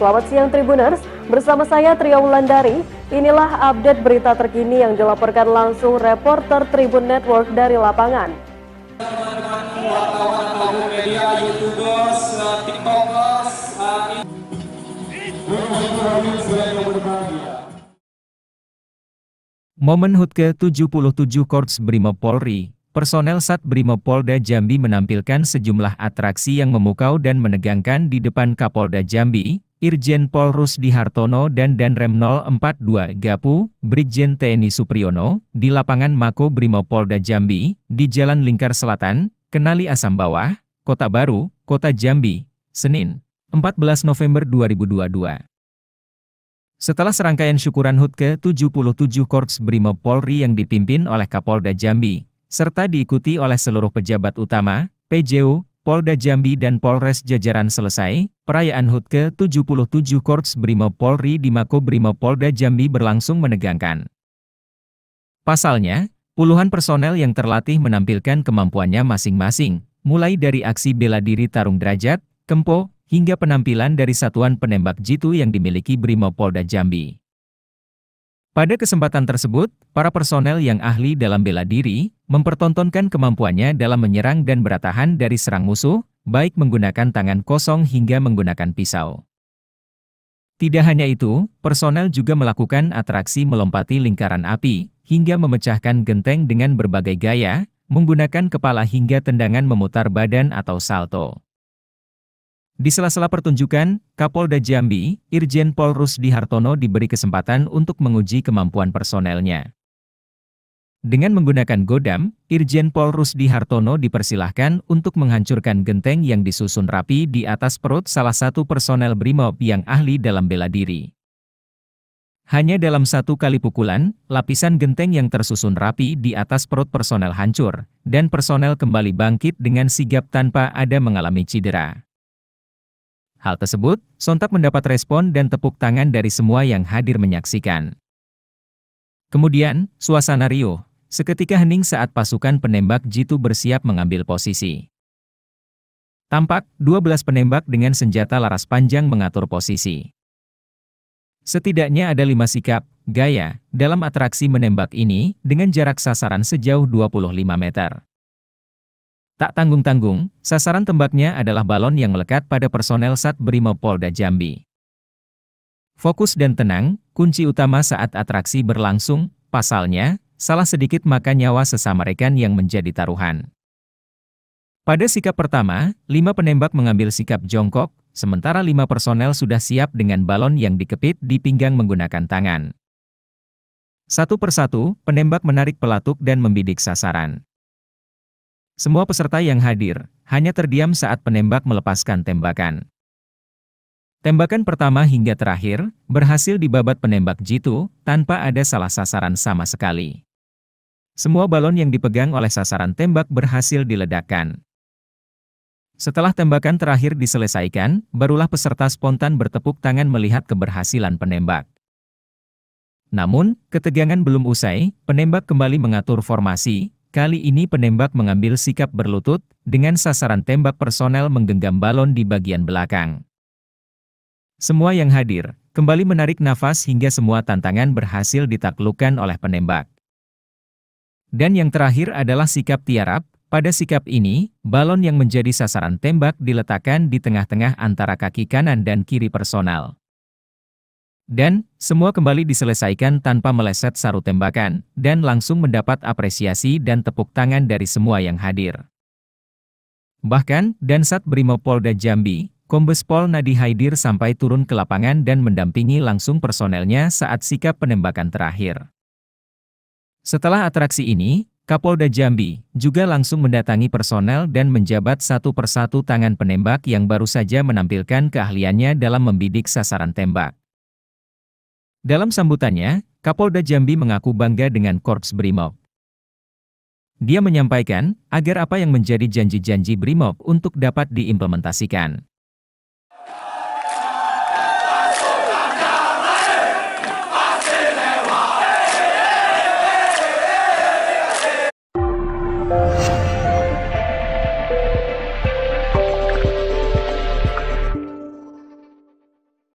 Selamat siang Tribuners, bersama saya Tria Wulandari. Inilah update berita terkini yang dilaporkan langsung reporter Tribun Network dari lapangan. Momen HUT ke-77 Korps Brimob Polri, personel Sat Brimob Polda Jambi menampilkan sejumlah atraksi yang memukau dan menegangkan di depan Kapolda Jambi, Irjen Pol Rusdi Hartono dan Danrem 042 Gapu, Brigjen TNI Supriyono, di lapangan Mako Brimopolda Jambi, di Jalan Lingkar Selatan, Kenali Asam Bawah, Kota Baru, Kota Jambi, Senin, 14 November 2022. Setelah serangkaian syukuran HUT ke-77 Korps Brimob Polri yang dipimpin oleh Kapolda Jambi, serta diikuti oleh seluruh pejabat utama, PJU, Polda Jambi dan Polres Jajaran selesai, perayaan HUT ke-77 Korps Brimob Polri di Mako Brimob Polda Jambi berlangsung menegangkan. Pasalnya, puluhan personel yang terlatih menampilkan kemampuannya masing-masing, mulai dari aksi bela diri tarung derajat, kempo, hingga penampilan dari satuan penembak jitu yang dimiliki Brimob Polda Jambi. Pada kesempatan tersebut, para personel yang ahli dalam bela diri mempertontonkan kemampuannya dalam menyerang dan bertahan dari serang musuh, baik menggunakan tangan kosong hingga menggunakan pisau. Tidak hanya itu, personel juga melakukan atraksi melompati lingkaran api, hingga memecahkan genteng dengan berbagai gaya, menggunakan kepala hingga tendangan memutar badan atau salto. Di sela-sela pertunjukan, Kapolda Jambi, Irjen Pol Rusdi Hartono diberi kesempatan untuk menguji kemampuan personelnya. Dengan menggunakan godam, Irjen Pol Rusdi Hartono dipersilahkan untuk menghancurkan genteng yang disusun rapi di atas perut salah satu personel BRIMOB yang ahli dalam bela diri. Hanya dalam satu kali pukulan, lapisan genteng yang tersusun rapi di atas perut personel hancur, dan personel kembali bangkit dengan sigap tanpa ada mengalami cedera. Hal tersebut, sontak mendapat respon dan tepuk tangan dari semua yang hadir menyaksikan. Kemudian, suasana Rio, seketika hening saat pasukan penembak jitu bersiap mengambil posisi. Tampak, 12 penembak dengan senjata laras panjang mengatur posisi. Setidaknya ada lima sikap, gaya, dalam atraksi menembak ini dengan jarak sasaran sejauh 25 meter. Tak tanggung-tanggung, sasaran tembaknya adalah balon yang melekat pada personel Sat Brimopolda Polda Jambi. Fokus dan tenang, kunci utama saat atraksi berlangsung, pasalnya, salah sedikit maka nyawa sesama rekan yang menjadi taruhan. Pada sikap pertama, lima penembak mengambil sikap jongkok, sementara lima personel sudah siap dengan balon yang dikepit di pinggang menggunakan tangan. Satu persatu, penembak menarik pelatuk dan membidik sasaran. Semua peserta yang hadir hanya terdiam saat penembak melepaskan tembakan. Tembakan pertama hingga terakhir berhasil dibabat penembak jitu tanpa ada salah sasaran sama sekali. Semua balon yang dipegang oleh sasaran tembak berhasil diledakkan. Setelah tembakan terakhir diselesaikan, barulah peserta spontan bertepuk tangan melihat keberhasilan penembak. Namun, ketegangan belum usai, penembak kembali mengatur formasi, Kali ini penembak mengambil sikap berlutut, dengan sasaran tembak personel menggenggam balon di bagian belakang. Semua yang hadir, kembali menarik nafas hingga semua tantangan berhasil ditaklukkan oleh penembak. Dan yang terakhir adalah sikap tiarap, pada sikap ini, balon yang menjadi sasaran tembak diletakkan di tengah-tengah antara kaki kanan dan kiri personal. Dan, semua kembali diselesaikan tanpa meleset saru tembakan, dan langsung mendapat apresiasi dan tepuk tangan dari semua yang hadir. Bahkan, Dansat Brimopolda Jambi, Kombes Pol Nadi Haidir sampai turun ke lapangan dan mendampingi langsung personelnya saat sikap penembakan terakhir. Setelah atraksi ini, Kapolda Jambi juga langsung mendatangi personel dan menjabat satu persatu tangan penembak yang baru saja menampilkan keahliannya dalam membidik sasaran tembak. Dalam sambutannya, Kapolda Jambi mengaku bangga dengan Korps Brimob. Dia menyampaikan agar apa yang menjadi janji-janji Brimob untuk dapat diimplementasikan.